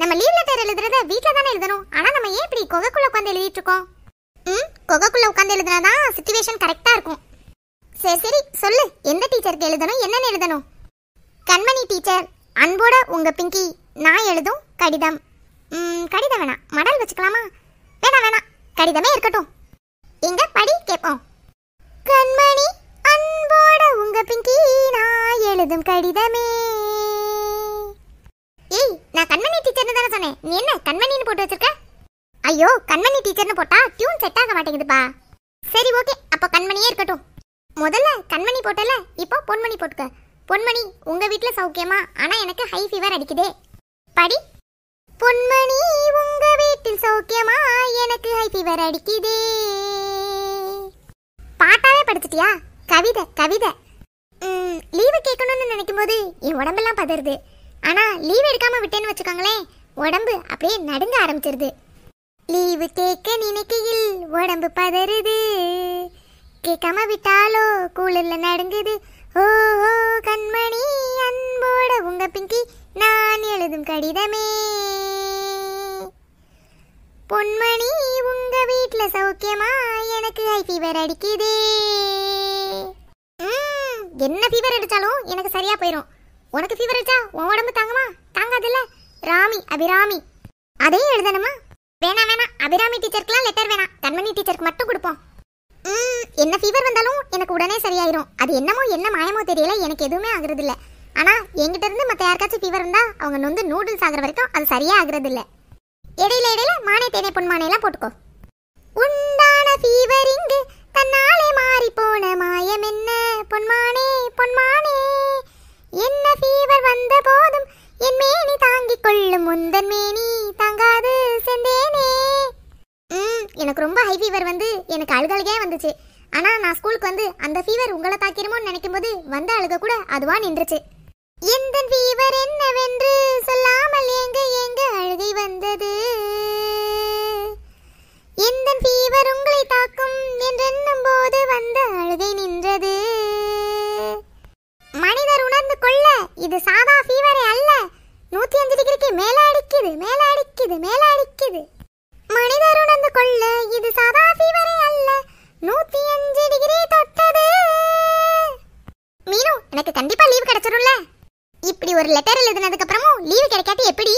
நம்ம leave letter எழுதுறத வீட்டில் தானே எழுதணும் ஆனால் நம்ம ஏன் இப்படி கொகைக்குள்ளே உட்காந்து எழுதிட்டு இருக்கோம் ம் கொகைக்குள்ளே உட்காந்து எழுதுனா தான் சுச்சுவேஷன் கரெக்டாக இருக்கும் சரி சரி சொல்லு எந்த டீச்சருக்கு எழுதணும் என்னென்ன எழுதணும் கண்மணி டீச்சர் அன்போட உங்கள் பிங்கி நான் எழுதும் கடிதம் ம் கடிதம் வேணாம் மடல் வச்சுக்கலாமா வேணாம் வேணாம் கடிதமே இருக்கட்டும் எங்க படி கேட்போம் கண்மணி அன்போட உங்க பிங்கி நான் எழுதும் கடிதமே சொன்னேன் நீ என்ன கண்மணின்னு போட்டு வச்சிருக்க ஐயோ கண்மணி டீச்சர்னு போட்டா டியூன் செட் ஆக மாட்டேங்குதுப்பா சரி ஓகே அப்போ கண்மணியே இருக்கட்டும் முதல்ல கண்மணி போட்டல இப்போ பொன்மணி போட்டுக்க பொன்மணி உங்க வீட்ல சௌக்கியமா ஆனா எனக்கு ஹை ஃபீவர் அடிக்குதே படி பொன்மணி உங்க வீட்டில் சௌக்கியமா எனக்கு ஹை ஃபீவர் அடிக்குதே பாட்டாவே படிச்சிட்டியா கவிதை கவிதை லீவு கேட்கணும்னு நினைக்கும் போது என் உடம்பெல்லாம் பதறுது ஆனால் லீவ் எடுக்காமல் விட்டேன்னு வச்சுக்கோங்களேன் உடம்பு அப்படியே நடுங்க ஆரம்பிச்சிருது லீவு கேட்க நினைக்கையில் உடம்பு பதறுது கேட்காம விட்டாலோ கூலில் நடுங்குது ஓஹோ கண்மணி அன்போட உங்க பிங்கி நான் எழுதும் கடிதமே பொன்மணி உங்க வீட்ல சௌக்கியமா எனக்கு ஹை ஃபீவர் அடிக்குது என்ன ஃபீவர் அடிச்சாலும் எனக்கு சரியா போயிடும் உனக்கு ஃபீவர் அடிச்சா உன் உடம்பு தாங்கமா அபிராமி அபிராமி அதையும் எழுதணுமா வேணா வேணா அபிராமி டீச்சருக்குலாம் லெட்டர் வேணாம் கண்மணி டீச்சருக்கு மட்டும் கொடுப்போம் என்ன ஃபீவர் வந்தாலும் எனக்கு உடனே சரியாயிரும் அது என்னமோ என்ன மாயமோ தெரியல எனக்கு எதுவுமே ஆகுறது இல்லை ஆனால் என்கிட்ட இருந்து மற்ற யாருக்காச்சும் ஃபீவர் இருந்தால் அவங்க நொந்து நூடுல்ஸ் ஆகிற வரைக்கும் அது சரியாக ஆகுறது இல்லை இடையில இடையில மானே தேனே மானையெல்லாம் போட்டுக்கோ மேனி தங்காது செந்தேனே ம் எனக்கு ரொம்ப ஹை ஃபீவர் வந்து எனக்கு அழுகழுகே வந்துச்சு ஆனால் நான் ஸ்கூலுக்கு வந்து அந்த ஃபீவர் உங்களை தாக்கிருமோன்னு நினைக்கும் போது வந்த அழுக கூட அதுவா நின்றுச்சு எந்த ஃபீவர் என்னவென்று சொல்லாமல் எங்க எங்க அழுகை வந்தது எந்த ஃபீவர் உங்களை தாக்கும் என்றென்னும் போது வந்த அழுகை நின்றது மனிதர் உணர்ந்து கொள்ள இது சாதா அடிக்குது மேல அடிக்குது மேல அடிக்குது மனிதர் உணர்ந்து கொள்ள இது சாதா ஃபீவரே அல்ல நூத்தி அஞ்சு டிகிரி தொட்டது மீனு எனக்கு கண்டிப்பா லீவ் கிடைச்சிடும்ல இப்படி ஒரு லெட்டர் எழுதினதுக்கு அப்புறமும் லீவ் கிடைக்காது எப்படி